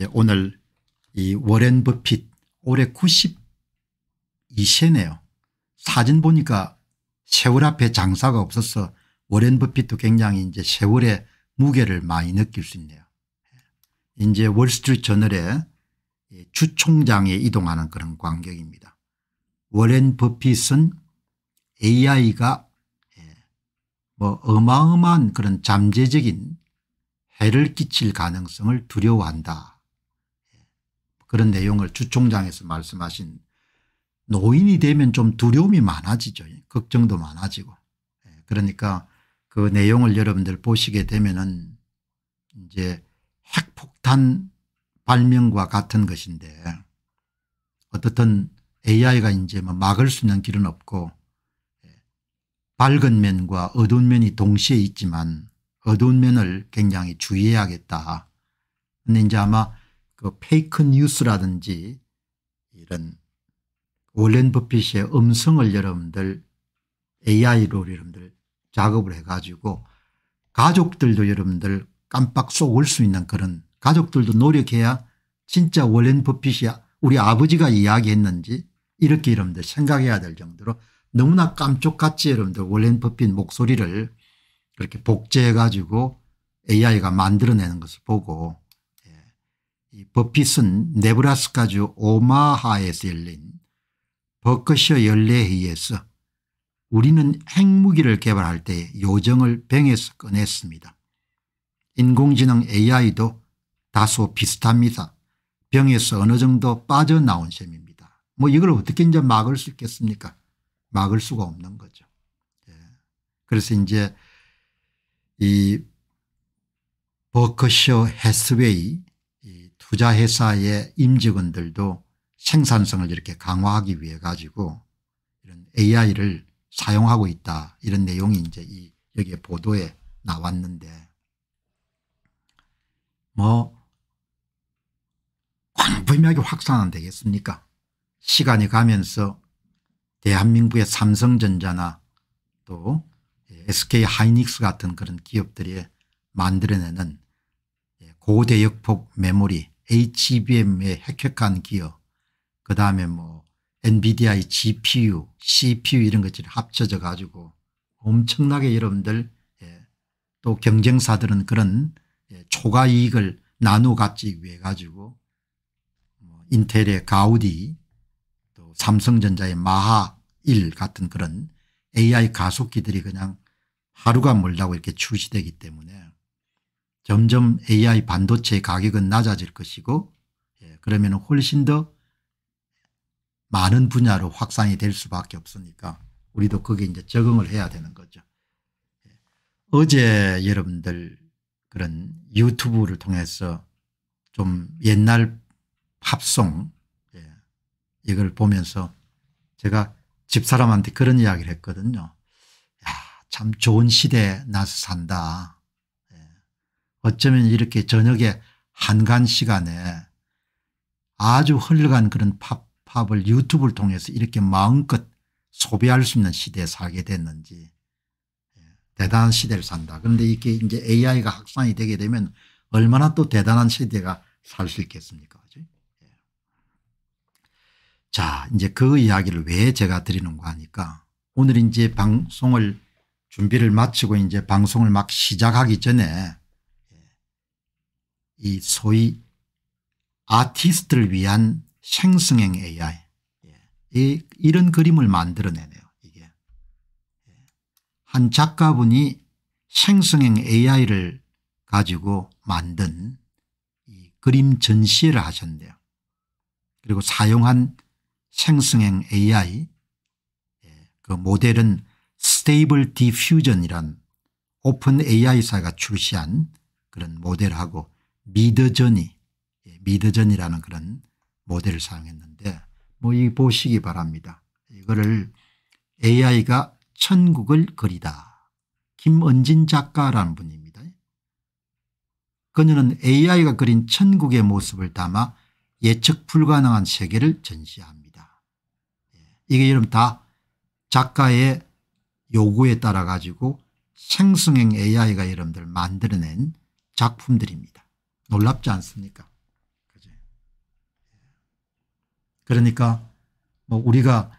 이제 예, 오늘 이 워렌 버핏 올해 92세네요. 사진 보니까 세월 앞에 장사가 없어서 워렌 버핏도 굉장히 이제 세월의 무게를 많이 느낄 수 있네요. 예, 이제 월스트리트 저널에 주 총장에 이동하는 그런 광경입니다. 워렌 버핏은 AI가 예, 뭐 어마어마한 그런 잠재적인 해를 끼칠 가능성을 두려워한다 그런 내용을 주총장에서 말씀하신 노인이 되면 좀 두려움이 많아지죠. 걱정도 많아지고. 예, 그러니까 그 내용을 여러분들 보시게 되면은 이제 핵폭탄 발명과 같은 것인데 어떻든 AI가 이제 뭐 막을 수 있는 길은 없고 예, 밝은 면과 어두운 면이 동시에 있지만 어두운 면을 굉장히 주의해야겠다. 근데 이제 아마 그 페이크 뉴스라든지 이런 월렌 버핏의 음성을 여러분들 AI로 여러분들 작업을 해가지고 가족들도 여러분들 깜빡 속을 수 있는 그런 가족들도 노력해야 진짜 월렌 버핏이 우리 아버지가 이야기했는지 이렇게 여러분들 생각해야 될 정도로 너무나 깜쪽같이 여러분들 월렌 버핏 목소리를 그렇게 복제해가지고 AI가 만들어내는 것을 보고 이 버핏은 네브라스카주 오마하에서 열린 버크셔 연례회의에서 우리는 핵무기를 개발할 때 요정을 병에서 꺼냈습니다. 인공지능 AI도 다소 비슷합니다. 병에서 어느 정도 빠져나온 셈입니다. 뭐 이걸 어떻게 이제 막을 수 있겠습니까? 막을 수가 없는 거죠. 예. 그래서 이제 이 버크셔 해스웨이 부자회사의 임직원들도 생산성을 이렇게 강화하기 위해 가지고 이런 AI를 사용하고 있다 이런 내용이 이제 이 여기에 보도에 나왔는데 뭐 광범위하게 확산 안 되겠습니까 시간이 가면서 대한민국의 삼성전자나 또 SK하이닉스 같은 그런 기업들이 만들어내는 예, 고대역폭 메모리 h e b m 에 핵핵한 기업 그 다음에 뭐 엔비디아의 GPU, CPU 이런 것들이 합쳐져 가지고 엄청나게 여러분들 예, 또 경쟁사들은 그런 예, 초과 이익을 나누어 갖기 위해 가지고 뭐 인텔의 가우디 또 삼성전자의 마하 1 같은 그런 AI 가속기들이 그냥 하루가 멀다고 이렇게 출시되기 때문에 점점 AI 반도체 가격은 낮아질 것이고 예, 그러면 훨씬 더 많은 분야로 확산이 될 수밖에 없으니까 우리도 거기에 이제 적응을 해야 되는 거죠. 예. 어제 여러분들 그런 유튜브를 통해서 좀 옛날 팝송 예, 이걸 보면서 제가 집사람한테 그런 이야기를 했거든요. 야, 참 좋은 시대에 나서 산다. 어쩌면 이렇게 저녁에 한간 시간에 아주 흘러간 그런 팝, 팝을 유튜브를 통해서 이렇게 마음껏 소비할 수 있는 시대에 살게 됐는지 예, 대단한 시대를 산다. 그런데 이게 이제 AI가 확산이 되게 되면 얼마나 또 대단한 시대가 살 수 있겠습니까? 예. 자, 이제 그 이야기를 왜 제가 드리는가 하니까 오늘 이제 방송을 준비를 마치고 이제 방송을 막 시작하기 전에 이 소위 아티스트를 위한 생성형 AI 이, 이런 그림을 만들어내네요. 이게 한 작가분이 생성형 AI를 가지고 만든 그림 전시를 하셨네요. 그리고 사용한 생성형 AI 예, 그 모델은 스테이블 디퓨전이란 오픈 AI사가 출시한 그런 모델하고 미드전이 미드전이라는 예, 그런 모델을 사용했는데 뭐 이 보시기 바랍니다. 이거를 AI가 천국을 그리다. 김은진 작가라는 분입니다. 그녀는 AI가 그린 천국의 모습을 담아 예측 불가능한 세계를 전시합니다. 예, 이게 여러분 다 작가의 요구에 따라 가지고 생성형 AI가 여러분들 만들어낸 작품들입니다. 놀랍지 않습니까? 그지? 그러니까 뭐 우리가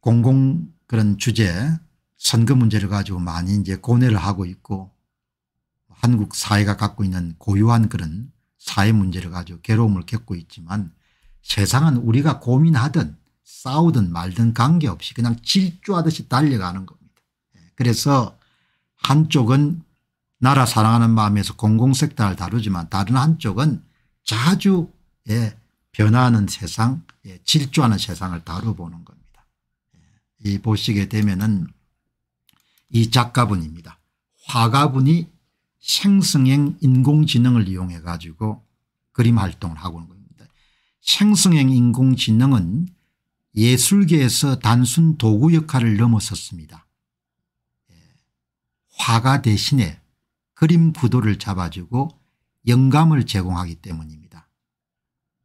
공공 그런 주제 선거 문제를 가지고 많이 이제 고뇌를 하고 있고 한국 사회가 갖고 있는 고유한 그런 사회 문제를 가지고 괴로움을 겪고 있지만 세상은 우리가 고민하든 싸우든 말든 관계없이 그냥 질주하듯이 달려가는 겁니다. 예, 그래서 한쪽은 나라 사랑하는 마음에서 공공색단을 다루지만 다른 한쪽은 자주 예, 변화하는 세상 예, 질주하는 세상을 다뤄보는 겁니다. 예, 이 보시게 되면은 이 작가분입니다. 화가분이 생성행 인공지능을 이용해 가지고 그림 활동을 하고 있는 겁니다. 생성행 인공지능은 예술계에서 단순 도구 역할을 넘어섰습니다. 예, 화가 대신에 그림 구도를 잡아주고 영감을 제공하기 때문입니다.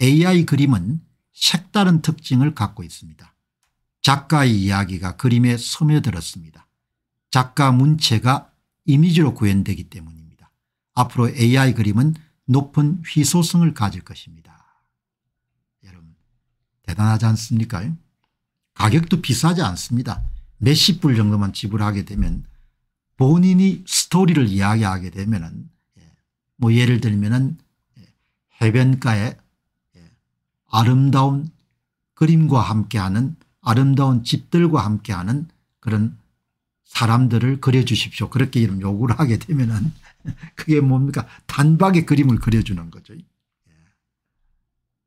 AI 그림은 색다른 특징을 갖고 있습니다. 작가의 이야기가 그림에 스며들었습니다. 작가 문체가 이미지로 구현되기 때문입니다. 앞으로 AI 그림은 높은 희소성을 가질 것입니다. 여러분 대단하지 않습니까? 가격도 비싸지 않습니다. 몇십 불 정도만 지불하게 되면 본인이 스토리를 이야기하게 되면은 예, 뭐 예를 들면은 예, 해변가에 예, 아름다운 그림과 함께하는 아름다운 집들과 함께하는 그런 사람들을 그려주십시오. 그렇게 이런 요구를 하게 되면은 그게 뭡니까 단박에 그림을 그려주는 거죠.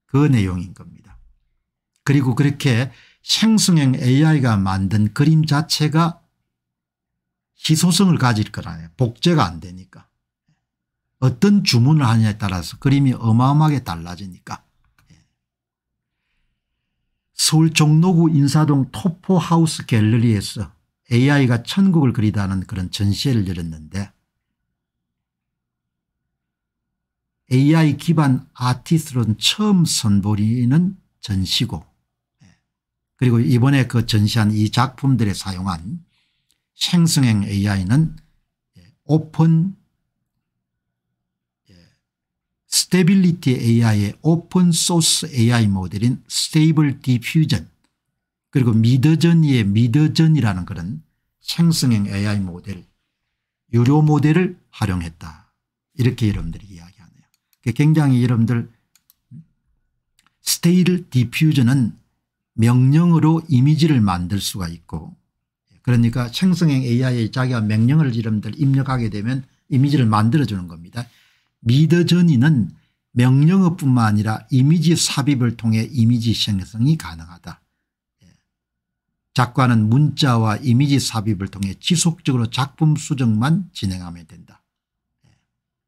그 내용인 겁니다. 그리고 그렇게 생성형 AI가 만든 그림 자체가 희소성을 가질 거라네요. 복제가 안 되니까. 어떤 주문을 하냐에 따라서 그림이 어마어마하게 달라지니까. 예. 서울 종로구 인사동 토포하우스 갤러리에서 AI가 천국을 그리다는 그런 전시회를 열었는데 AI 기반 아티스트로는 처음 선보이는 전시고 예. 그리고 이번에 그 전시한 이 작품들에 사용한 생성형 AI는 예, 오픈 예, 스테빌리티 AI의 오픈 소스 AI 모델인 스테이블 디퓨전 그리고 미더전이의 미더전이라는 그런 생성형 AI 모델 유료 모델을 활용했다. 이렇게 여러분들이 이야기하네요. 그러니까 굉장히 여러분들 스테이블 디퓨전은 명령으로 이미지를 만들 수가 있고 그러니까 생성형 a i 의 자기가 명령을 이름들 입력하게 되면 이미지를 만들어주는 겁니다. 미드저니는 명령어뿐만 아니라 이미지 삽입을 통해 이미지 생성이 가능하다. 예. 작가는 문자와 이미지 삽입을 통해 지속적으로 작품 수정만 진행하면 된다. 예.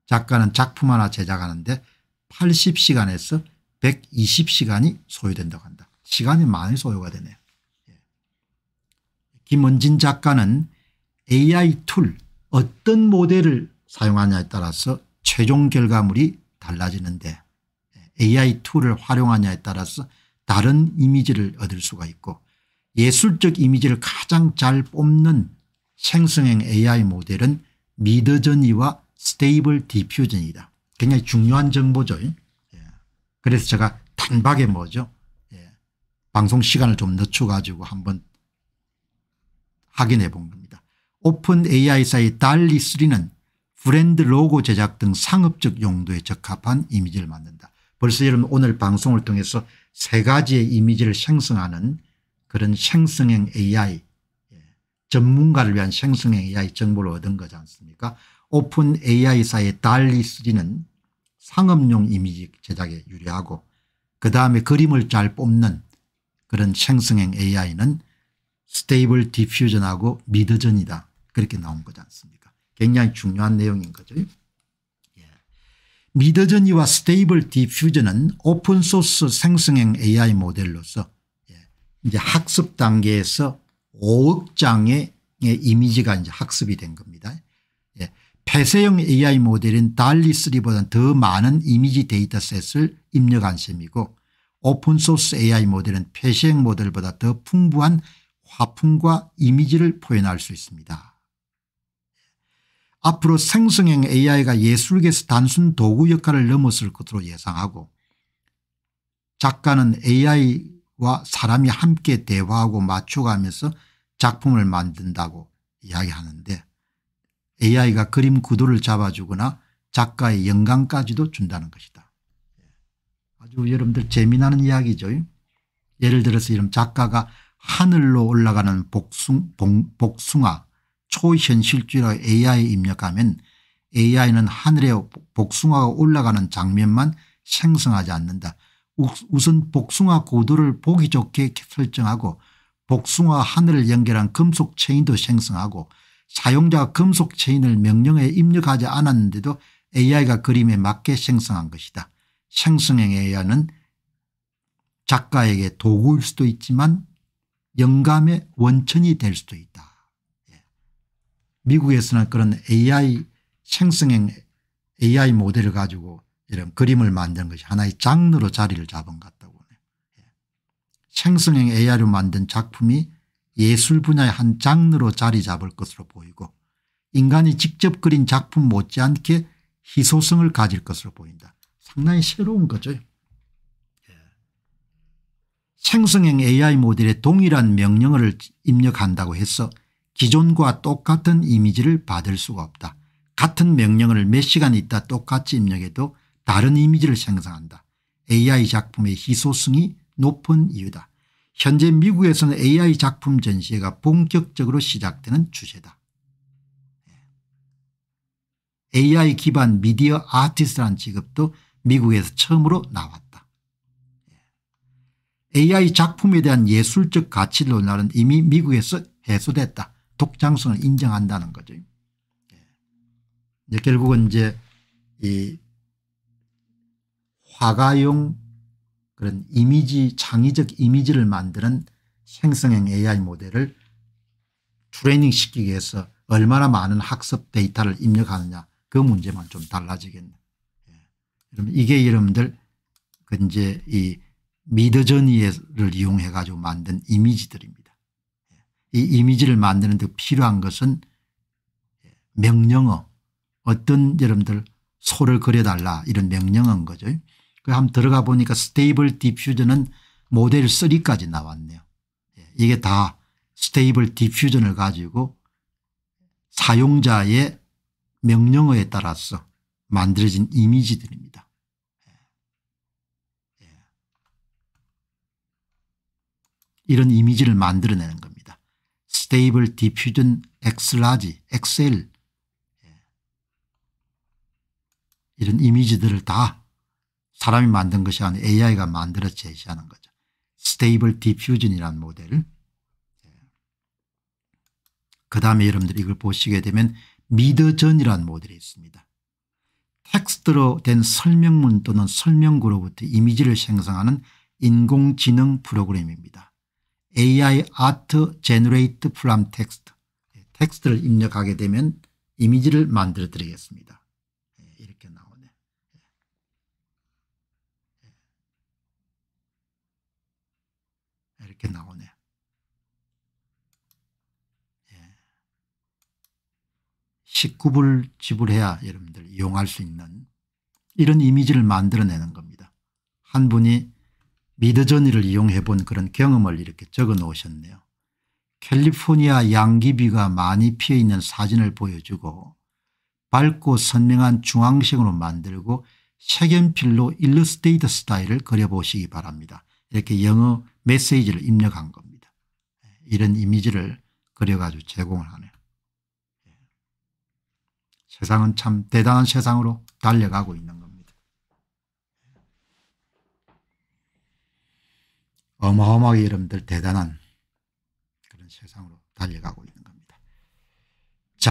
작가는 작품 하나 제작하는데 80시간에서 120시간이 소요된다고 한다. 시간이 많이 소요가 되네요. 김원진 작가는 AI 툴 어떤 모델을 사용하냐에 따라서 최종 결과물이 달라지는데 AI 툴을 활용하냐에 따라서 다른 이미지를 얻을 수가 있고 예술적 이미지를 가장 잘 뽑는 생성형 AI 모델은 미더전이와 스테이블 디퓨전이다. 굉장히 중요한 정보죠. 예. 그래서 제가 단박에 뭐죠. 예. 방송 시간을 좀 늦춰 가지고 한번 확인해 본 겁니다. 오픈 AI사의 달리3는 브랜드 로고 제작 등 상업적 용도에 적합한 이미지를 만든다. 벌써 여러분 오늘 방송을 통해서 세 가지의 이미지를 생성하는 그런 생성형 AI 예, 전문가를 위한 생성형 AI 정보를 얻은 거지 않습니까 오픈 AI사의 달리3는 상업용 이미지 제작에 유리하고 그 다음에 그림을 잘 뽑는 그런 생성형 AI는 스테이블 디퓨전하고 미드전이다. 그렇게 나온 거지 않습니까? 굉장히 중요한 내용인 거죠. 예. 미드전이와 스테이블 디퓨전은 오픈소스 생성형 AI 모델로서 예. 이제 학습 단계에서 5억 장의 이미지가 이제 학습이 된 겁니다. 예. 폐쇄형 AI 모델인 달리3보다는 더 많은 이미지 데이터셋을 입력한 셈이고 오픈소스 AI 모델은 폐쇄형 모델보다 더 풍부한 화풍과 이미지를 표현할 수 있습니다. 앞으로 생성형 AI가 예술계에서 단순 도구 역할을 넘었을 것으로 예상하고 작가는 AI와 사람이 함께 대화하고 맞춰가면서 작품을 만든다고 이야기하는데 AI가 그림 구도를 잡아주거나 작가의 영감까지도 준다는 것이다. 아주 여러분들 재미나는 이야기죠. 예를 들어서 이런 작가가 하늘로 올라가는 복숭, 복숭아 초현실주의라 AI에 입력하면 AI는 하늘에 복숭아가 올라가는 장면만 생성하지 않는다. 우선 복숭아 고도를 보기 좋게 설정하고 복숭아 하늘을 연결한 금속 체인도 생성하고 사용자가 금속 체인을 명령에 입력하지 않았는데도 AI가 그림에 맞게 생성한 것이다. 생성형 AI는 작가에게 도구일 수도 있지만 영감의 원천이 될 수도 있다. 예. 미국에서는 그런 AI 생성형 AI 모델을 가지고 이런 그림을 만든 것이 하나의 장르로 자리를 잡은 것 같다고 예. 생성형 AI로 만든 작품이 예술 분야의 한 장르로 자리 잡을 것으로 보이고 인간이 직접 그린 작품 못지않게 희소성을 가질 것으로 보인다. 상당히 새로운 거죠. 생성형 AI 모델에 동일한 명령어를 입력한다고 해서 기존과 똑같은 이미지를 받을 수가 없다. 같은 명령어를 몇 시간 있다 똑같이 입력해도 다른 이미지를 생성한다. AI 작품의 희소성이 높은 이유다. 현재 미국에서는 AI 작품 전시회가 본격적으로 시작되는 추세다. AI 기반 미디어 아티스트는 직업도 미국에서 처음으로 나왔다. AI 작품에 대한 예술적 가치 논란은 이미 미국에서 해소됐다. 독창성을 인정한다는 거죠. 예. 이제 결국은 이제 이 화가용 그런 이미지 창의적 이미지를 만드는 생성형 AI 모델을 트레이닝시키기 위해서 얼마나 많은 학습 데이터를 입력하느냐 그 문제만 좀 달라지겠네. 예. 여 이게 여러분들 그 이제 이 미드저니를 이용해 가지고 만든 이미지들입니다. 이 이미지를 만드는 데 필요한 것은 명령어 어떤 여러분들 소를 그려달라 이런 명령어인 거죠. 그 한번 들어가 보니까 스테이블 디퓨전은 모델 3까지 나왔네요. 예, 이게 다 스테이블 디퓨전을 가지고 사용자의 명령어에 따라서 만들어진 이미지들입니다. 이런 이미지를 만들어내는 겁니다. 스테이블 디퓨전 엑스라지 엑셀 이런 이미지들을 다 사람이 만든 것이 아닌 AI가 만들어 제시하는 거죠. 스테이블 디퓨전이라 모델. 예. 그 다음에 여러분들 이걸 보시게 되면 미드전이라 모델이 있습니다. 텍스트로 된 설명문 또는 설명구로부터 이미지를 생성하는 인공지능 프로그램입니다. AI Art Generate from Text 예, 텍스트를 입력하게 되면 이미지를 만들어 드리겠습니다. 예, 이렇게 나오네. 예. 이렇게 나오네. 19불 지불해야 여러분들 이용할 수 있는 이런 이미지를 만들어내는 겁니다. 한 분이 미드저니를 이용해 본 그런 경험을 이렇게 적어 놓으셨네요. 캘리포니아 양귀비가 많이 피어 있는 사진을 보여주고 밝고 선명한 중앙색으로 만들고 색연필로 일러스테이터 스타일을 그려보시기 바랍니다. 이렇게 영어 메시지를 입력한 겁니다. 예, 이런 이미지를 그려가지고 제공을 하네요. 예. 세상은 참 대단한 세상으로 달려가고 있는 겁니다. 어마어마하게 여러분들 대단한 그런 세상으로 달려가고 있습니다.